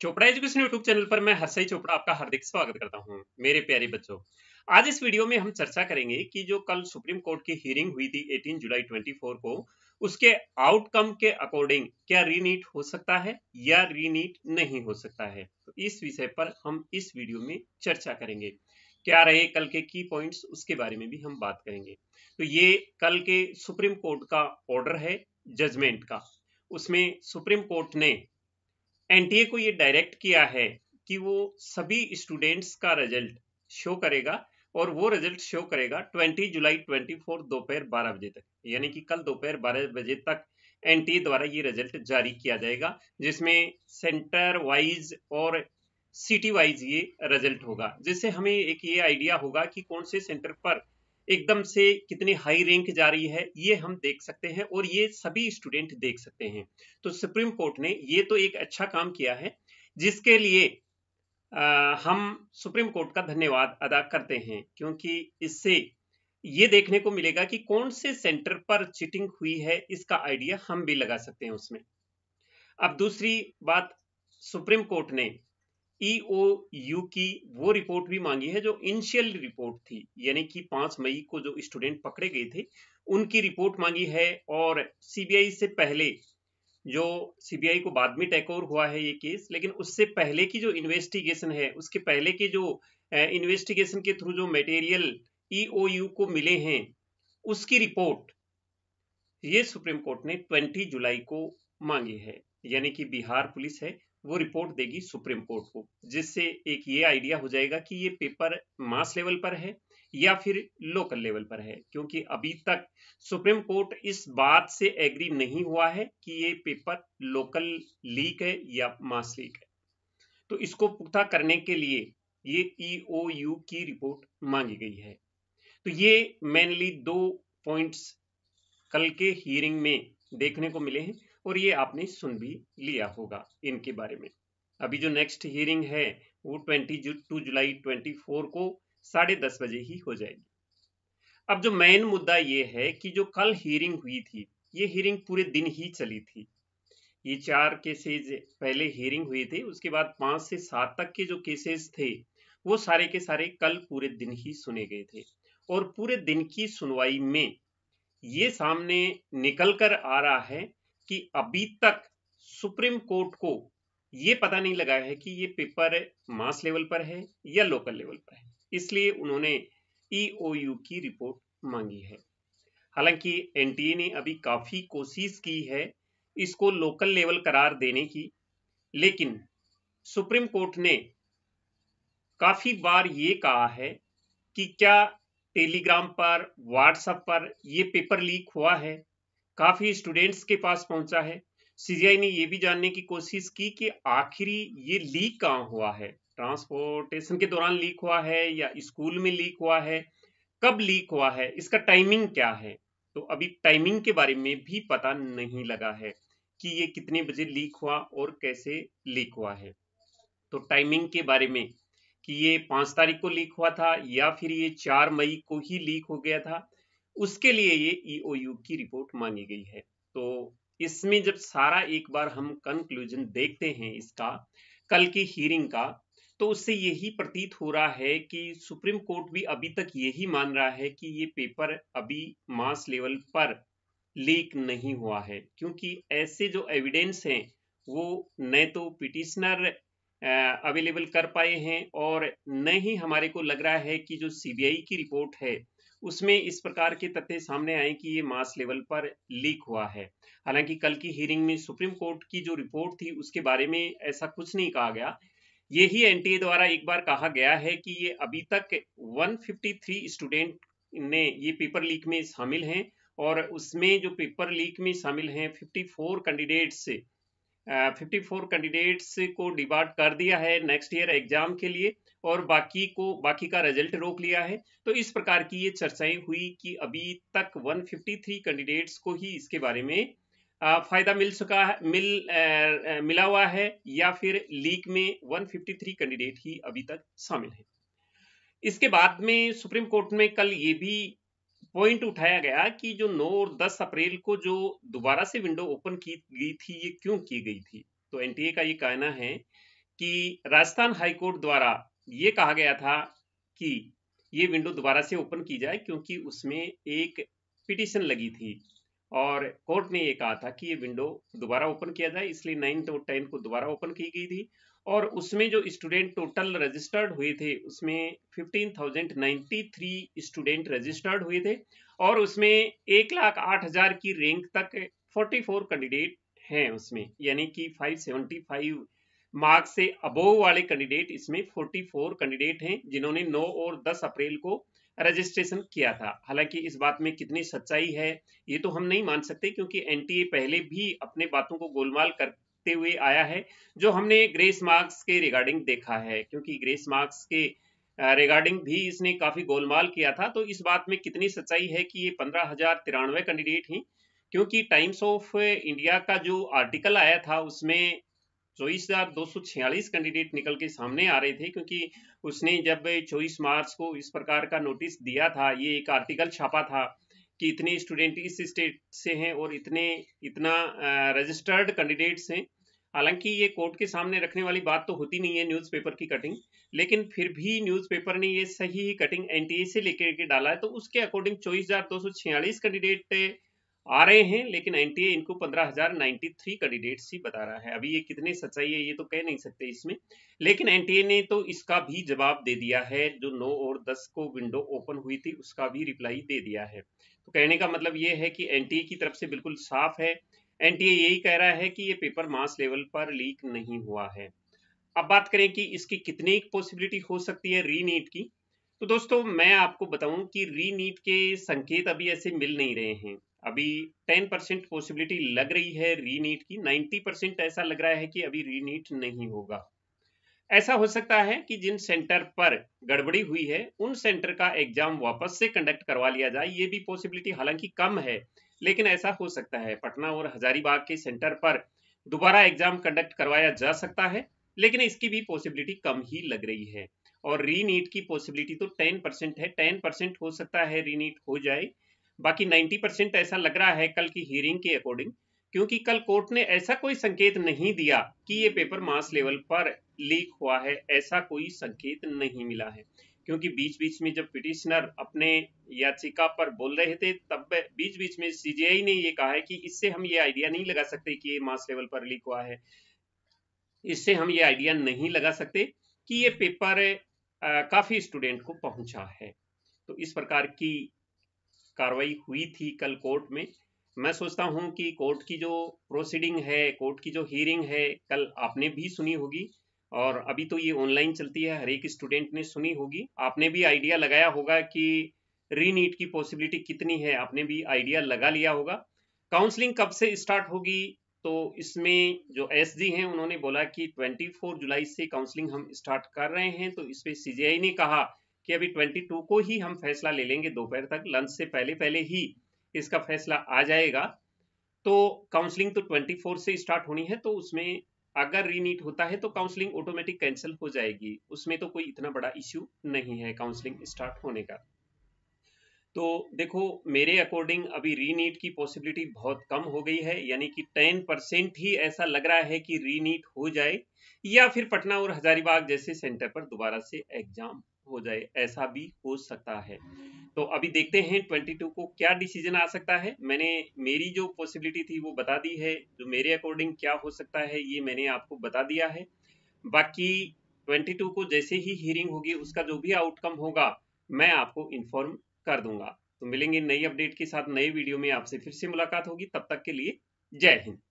Chopra education YouTube channel पर मैं हर्षई चोपड़ा आपका हार्दिक स्वागत करता हूं मेरे प्यारे बच्चों आज इस वीडियो में हम चर्चा करेंगे कि जो कल सुप्रीम कोर्ट की हियरिंग हुई थी 18 जुलाई 24 को उसके आउटकम के अकॉर्डिंग क्या रीनीट हो सकता है या रीनीट नहीं हो सकता है तो इस विषय पर हम इस वीडियो में चर्चा करेंगे क्या रहे कल के की पॉइंट्स उसके बारे में भी हम बात करेंगे तो ये कल के सुप्रीम कोर्ट का ऑर्डर है जजमेंट का उसमें सुप्रीम कोर्ट ने एनटीए को ये डायरेक्ट किया है कि वो सभी स्टूडेंट्स का रिजल्ट शो करेगा और वो रिजल्ट शो करेगा 20 जुलाई 24 दोपहर 12 बजे तक यानी कि कल दोपहर 12 बजे तक एनटीए द्वारा ये रिजल्ट जारी किया जाएगा जिसमें सेंटर वाइज और सिटी वाइज ये रिजल्ट होगा जिससे हमें एक ये आइडिया होगा कि कौन से सेंटर पर एकदम से कितनी हाई रैंक जा रही है ये हम देख सकते हैं और ये सभी स्टूडेंट देख सकते हैं तो सुप्रीम कोर्ट ने ये तो एक अच्छा काम किया है जिसके लिए आ, हम सुप्रीम कोर्ट का धन्यवाद अदा करते हैं क्योंकि इससे ये देखने को मिलेगा कि कौन से सेंटर पर चीटिंग हुई है इसका आइडिया हम भी लगा सकते हैं उसमें अब दूसरी बात सुप्रीम कोर्ट ने यू e की वो रिपोर्ट भी मांगी है जो इनिशियल रिपोर्ट थी यानी कि पांच मई को जो स्टूडेंट पकड़े गए थे उनकी रिपोर्ट मांगी है और सीबीआई से पहले जो सीबीआई को बाद में टेकओवर हुआ है ये केस लेकिन उससे पहले की जो इन्वेस्टिगेशन है उसके पहले के जो इन्वेस्टिगेशन के थ्रू जो मटेरियल ईओयू e को मिले हैं उसकी रिपोर्ट ये सुप्रीम कोर्ट ने 20 जुलाई को मांगी है यानी कि बिहार पुलिस है वो रिपोर्ट देगी सुप्रीम कोर्ट को जिससे एक ये आइडिया हो जाएगा कि ये पेपर मास लेवल पर है या फिर लोकल लेवल पर है क्योंकि अभी तक सुप्रीम कोर्ट इस बात से एग्री नहीं हुआ है कि ये पेपर लोकल लीक है या मास लीक है तो इसको पुख्ता करने के लिए ये ईओयू e की रिपोर्ट मांगी गई है तो ये मेनली दो पॉइंट्स कल के हियरिंग में देखने को मिले हैं और ये आपने सुन भी लिया होगा इनके बारे में अभी जो नेक्स्ट हियरिंग है वो twenty two July twenty four को साढ़े दस बजे ही हो जाएगी अब जो मेन मुद्दा ये है कि जो कल हियरिंग हुई थी ये हियरिंग पूरे दिन ही चली थी ये चार केसेज पहले हियरिंग हुए थे उसके बाद पांच से सात तक के जो केसेस थे वो सारे के सारे कल पूरे दिन ही सुने गए थे और पूरे दिन की सुनवाई में ये सामने निकल कर आ रहा है कि अभी तक सुप्रीम कोर्ट को ये पता नहीं लगा है कि ये पेपर मास लेवल पर है या लोकल लेवल पर है इसलिए उन्होंने ईओयू e की रिपोर्ट मांगी है हालांकि एनटीए ने अभी काफ़ी कोशिश की है इसको लोकल लेवल करार देने की लेकिन सुप्रीम कोर्ट ने काफ़ी बार ये कहा है कि क्या टेलीग्राम पर व्हाट्सएप पर ये पेपर लीक हुआ है काफ़ी स्टूडेंट्स के पास पहुंचा है सीजीआई ने यह भी जानने की कोशिश की कि आखिरी ये लीक कहाँ हुआ है ट्रांसपोर्टेशन के दौरान लीक हुआ है या स्कूल में लीक हुआ है कब लीक हुआ है इसका टाइमिंग क्या है तो अभी टाइमिंग के बारे में भी पता नहीं लगा है कि ये कितने बजे लीक हुआ और कैसे लीक हुआ है तो टाइमिंग के बारे में कि ये पांच तारीख को लीक हुआ था या फिर ये चार मई को ही लीक हो गया था उसके लिए ये ईओयू e की रिपोर्ट मांगी गई है तो इसमें जब सारा एक बार हम कंक्लूजन देखते हैं इसका कल की हियरिंग का तो उससे यही प्रतीत हो रहा है कि सुप्रीम कोर्ट भी अभी तक यही मान रहा है कि ये पेपर अभी मास लेवल पर लीक नहीं हुआ है क्योंकि ऐसे जो एविडेंस हैं वो न तो पिटिशनर अवेलेबल कर पाए हैं और न ही हमारे को लग रहा है कि जो सीबीआई की रिपोर्ट है उसमें इस प्रकार के तथ्य सामने आए कि ये मास लेवल पर लीक हुआ है हालांकि कल की हियरिंग में सुप्रीम कोर्ट की जो रिपोर्ट थी उसके बारे में ऐसा कुछ नहीं कहा गया यही एनटीए द्वारा एक बार कहा गया है कि ये अभी तक 153 स्टूडेंट ने ये पेपर लीक में शामिल हैं और उसमें जो पेपर लीक में शामिल हैं 54 कैंडिडेट्स फिफ्टी फोर कैंडिडेट्स को डिबार्ट कर दिया है नेक्स्ट ईयर एग्जाम के लिए और बाकी को बाकी का रिजल्ट रोक लिया है तो इस प्रकार की ये चर्चाएं हुई कि अभी तक 153 कैंडिडेट्स को ही इसके बारे में फायदा मिल चुका है मिल आ, मिला हुआ है या फिर लीग में 153 कैंडिडेट ही अभी तक शामिल है इसके बाद में सुप्रीम कोर्ट में कल ये भी पॉइंट उठाया गया कि जो 9 और 10 अप्रैल को जो दोबारा से विंडो ओपन की गई थी ये क्यों की गई थी तो एनटीए का ये कहना है कि राजस्थान हाईकोर्ट द्वारा ये कहा गया था कि ये विंडो दोबारा से ओपन की जाए क्योंकि उसमें एक पिटिशन लगी थी और कोर्ट ने ये कहा था कि ये विंडो दोबारा ओपन किया जाए इसलिए नाइन्थ और टेन को दोबारा ओपन की गई थी और उसमें जो स्टूडेंट टोटल रजिस्टर्ड हुए थे उसमें 15,093 स्टूडेंट रजिस्टर्ड हुए थे और उसमें एक लाख आठ हजार की रैंक तक 44 कैंडिडेट हैं उसमें यानी कि 575 मार्क्स से अबोव वाले कैंडिडेट इसमें 44 कैंडिडेट हैं जिन्होंने 9 और 10 अप्रैल को रजिस्ट्रेशन किया था हालांकि इस बात में कितनी सच्चाई है ये तो हम नहीं मान सकते क्योंकि एनटीए पहले भी अपने बातों को गोलमाल कर देखते हुए आया है जो हमने ग्रेस मार्क्स के रिगार्डिंग देखा है क्योंकि ग्रेस मार्क्स के रिगार्डिंग भी इसने काफी गोलमाल किया था तो इस बात में कितनी सच्चाई है कि ये पंद्रह हजार तिरानवे कैंडिडेट हैं क्योंकि टाइम्स ऑफ इंडिया का जो आर्टिकल आया था उसमें चौबीस हजार दो सौ छियालीस कैंडिडेट निकल के सामने आ रहे थे क्योंकि उसने जब चौबीस मार्च को इस प्रकार का नोटिस दिया था ये एक आर्टिकल छापा था कि इतने स्टूडेंट इस स्टेट से हैं और इतने इतना रजिस्टर्ड कैंडिडेट्स हैं हालांकि ये कोर्ट के सामने रखने वाली बात तो होती नहीं है न्यूज़पेपर की कटिंग लेकिन फिर भी न्यूज़पेपर ने ये सही कटिंग एनटीए से लेकर के डाला है तो उसके अकॉर्डिंग चौबीस कैंडिडेट आ रहे हैं लेकिन ए इनको 15,093 कैंडिडेट्स ही बता रहा है अभी ये कितने सच्चाई है ये तो कह नहीं सकते इसमें लेकिन एनटीए ने तो इसका भी जवाब दे दिया है जो 9 और 10 को विंडो ओपन हुई थी उसका भी रिप्लाई दे दिया है तो कहने का मतलब ये है कि ए की तरफ से बिल्कुल साफ है एनटीए यही कह रहा है कि ये पेपर मास लेवल पर लीक नहीं हुआ है अब बात करें कि इसकी कितनी पॉसिबिलिटी हो सकती है रीनीट की तो दोस्तों मैं आपको बताऊं कि रीनीट के संकेत अभी ऐसे मिल नहीं रहे हैं अभी 10 परसेंट पॉसिबिलिटी लग रही है रीनीट की 90 परसेंट ऐसा लग रहा है कि अभी रीनीट नहीं होगा ऐसा हो सकता है कि जिन सेंटर पर गड़बड़ी हुई है उन सेंटर का एग्जाम वापस से कंडक्ट करवा लिया जाए ये भी पॉसिबिलिटी हालांकि कम है लेकिन ऐसा हो सकता है पटना और हजारीबाग के सेंटर पर दोबारा एग्जाम कंडक्ट करवाया जा सकता है लेकिन इसकी भी पॉसिबिलिटी कम ही लग रही है और रीनीट की पॉसिबिलिटी तो टेन परसेंट है टेन परसेंट हो सकता है रीनीट हो जाए बाकी नाइन्टी परसेंट ऐसा लग रहा है कल की हियरिंग के अकॉर्डिंग क्योंकि कल कोर्ट ने ऐसा कोई संकेत नहीं दिया कि ये पेपर मास लेवल पर लीक हुआ है ऐसा कोई संकेत नहीं मिला है क्योंकि बीच बीच में जब पिटिशनर अपने याचिका पर बोल रहे थे तब बीच बीच में सीजीआई ने ये कहा है कि इससे हम ये आइडिया नहीं लगा सकते कि ये मास लेवल पर लीक हुआ है इससे हम ये आइडिया नहीं लगा सकते कि ये पेपर आ, काफी स्टूडेंट को पहुंचा है तो इस प्रकार की कार्रवाई हुई थी कल कोर्ट में मैं सोचता हूं कि कोर्ट की जो प्रोसीडिंग है कोर्ट की जो हियरिंग है कल आपने भी सुनी होगी और अभी तो ये ऑनलाइन चलती है हर एक स्टूडेंट ने सुनी होगी आपने भी आइडिया लगाया होगा कि री की पॉसिबिलिटी कितनी है आपने भी आइडिया लगा लिया होगा काउंसलिंग कब से स्टार्ट होगी तो इसमें जो एस हैं उन्होंने बोला कि 24 जुलाई से काउंसलिंग हम स्टार्ट कर रहे हैं तो इसमें सी ने कहा कि अभी 22 को ही हम फैसला ले लेंगे दोपहर तक लंच से पहले पहले ही इसका फैसला आ जाएगा तो काउंसलिंग तो 24 से स्टार्ट होनी है तो उसमें अगर रीनीट होता है तो काउंसलिंग ऑटोमेटिक कैंसिल हो जाएगी उसमें तो कोई इतना बड़ा इश्यू नहीं है काउंसलिंग स्टार्ट होने का तो देखो मेरे अकॉर्डिंग अभी रीनीट की पॉसिबिलिटी बहुत कम हो गई है यानी कि टेन परसेंट ही ऐसा लग रहा है कि रीनीट हो जाए या फिर पटना और हजारीबाग जैसे सेंटर पर दोबारा से एग्जाम हो जाए ऐसा भी हो सकता है तो अभी देखते हैं 22 को क्या डिसीजन आ सकता है मैंने मेरी जो पॉसिबिलिटी थी वो बता दी है जो मेरे अकॉर्डिंग क्या हो सकता है ये मैंने आपको बता दिया है बाकी 22 को जैसे ही हियरिंग होगी उसका जो भी आउटकम होगा मैं आपको इन्फॉर्म कर दूंगा तो मिलेंगे नई अपडेट के साथ नए वीडियो में आपसे फिर से मुलाकात होगी तब तक के लिए जय हिंद